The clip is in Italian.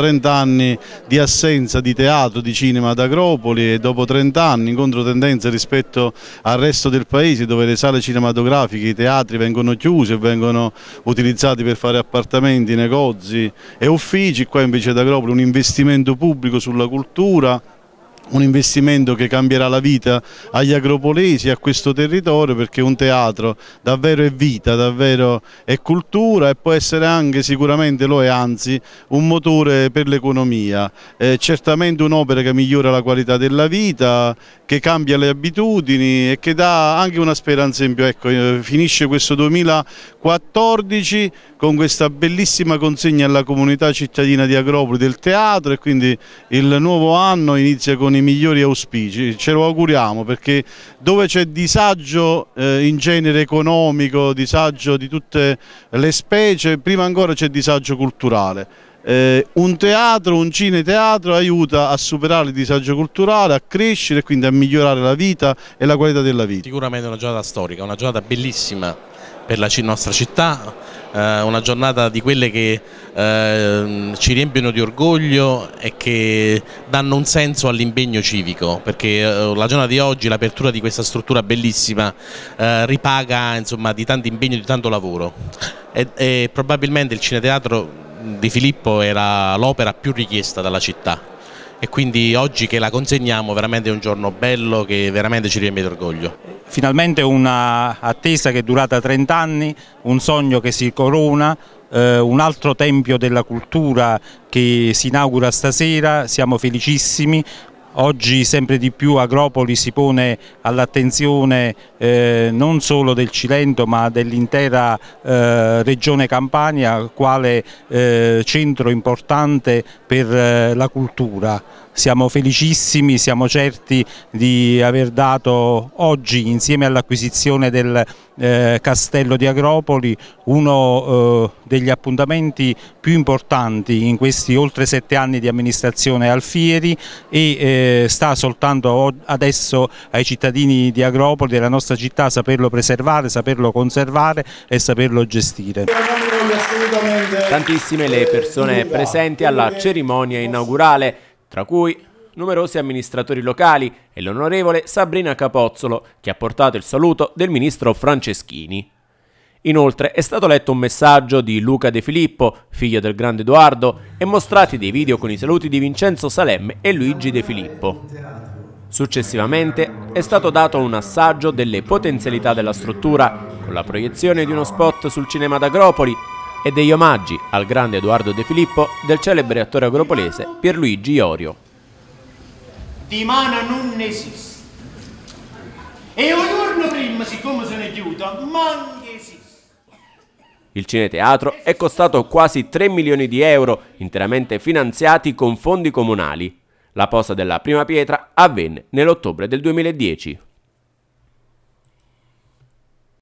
30 anni di assenza di teatro, di cinema ad Agropoli e dopo 30 anni in controtendenza rispetto al resto del paese dove le sale cinematografiche, i teatri vengono chiusi e vengono utilizzati per fare appartamenti, negozi e uffici, qua invece ad Agropoli un investimento pubblico sulla cultura, un investimento che cambierà la vita agli agropolesi, a questo territorio, perché un teatro davvero è vita, davvero è cultura e può essere anche, sicuramente lo è anzi, un motore per l'economia. Eh, certamente un'opera che migliora la qualità della vita, che cambia le abitudini e che dà anche una speranza in più. Ecco, eh, finisce questo 2014 con questa bellissima consegna alla comunità cittadina di Agropoli del teatro e quindi il nuovo anno inizia con i i migliori auspici, ce lo auguriamo perché dove c'è disagio eh, in genere economico, disagio di tutte le specie, prima ancora c'è disagio culturale. Eh, un teatro, un cineteatro aiuta a superare il disagio culturale, a crescere e quindi a migliorare la vita e la qualità della vita. Sicuramente è una giornata storica, una giornata bellissima per la nostra città, eh, una giornata di quelle che eh, ci riempiono di orgoglio e che danno un senso all'impegno civico perché eh, la giornata di oggi, l'apertura di questa struttura bellissima eh, ripaga insomma, di tanto impegno, di tanto lavoro e, e probabilmente il cineteatro di Filippo era l'opera più richiesta dalla città e quindi oggi che la consegniamo veramente è un giorno bello che veramente ci riempie di orgoglio finalmente un'attesa che è durata 30 anni, un sogno che si corona, eh, un altro tempio della cultura che si inaugura stasera, siamo felicissimi. Oggi sempre di più Agropoli si pone all'attenzione eh, non solo del Cilento ma dell'intera eh, regione Campania quale eh, centro importante per eh, la cultura siamo felicissimi, siamo certi di aver dato oggi insieme all'acquisizione del eh, Castello di Agropoli uno eh, degli appuntamenti più importanti in questi oltre sette anni di amministrazione Alfieri e eh, sta soltanto adesso ai cittadini di Agropoli, della nostra città, saperlo preservare, saperlo conservare e saperlo gestire. Tantissime le persone presenti alla cerimonia inaugurale tra cui numerosi amministratori locali e l'onorevole Sabrina Capozzolo, che ha portato il saluto del ministro Franceschini. Inoltre è stato letto un messaggio di Luca De Filippo, figlio del grande Edoardo, e mostrati dei video con i saluti di Vincenzo Salemme e Luigi De Filippo. Successivamente è stato dato un assaggio delle potenzialità della struttura, con la proiezione di uno spot sul cinema d'Agropoli e degli omaggi al grande Edoardo De Filippo del celebre attore agropolese Pierluigi Iorio. Dimana non esiste. E un giorno prima, siccome sono chiuso, manca esiste. Il cineteatro è costato quasi 3 milioni di euro, interamente finanziati con fondi comunali. La posa della prima pietra avvenne nell'ottobre del 2010.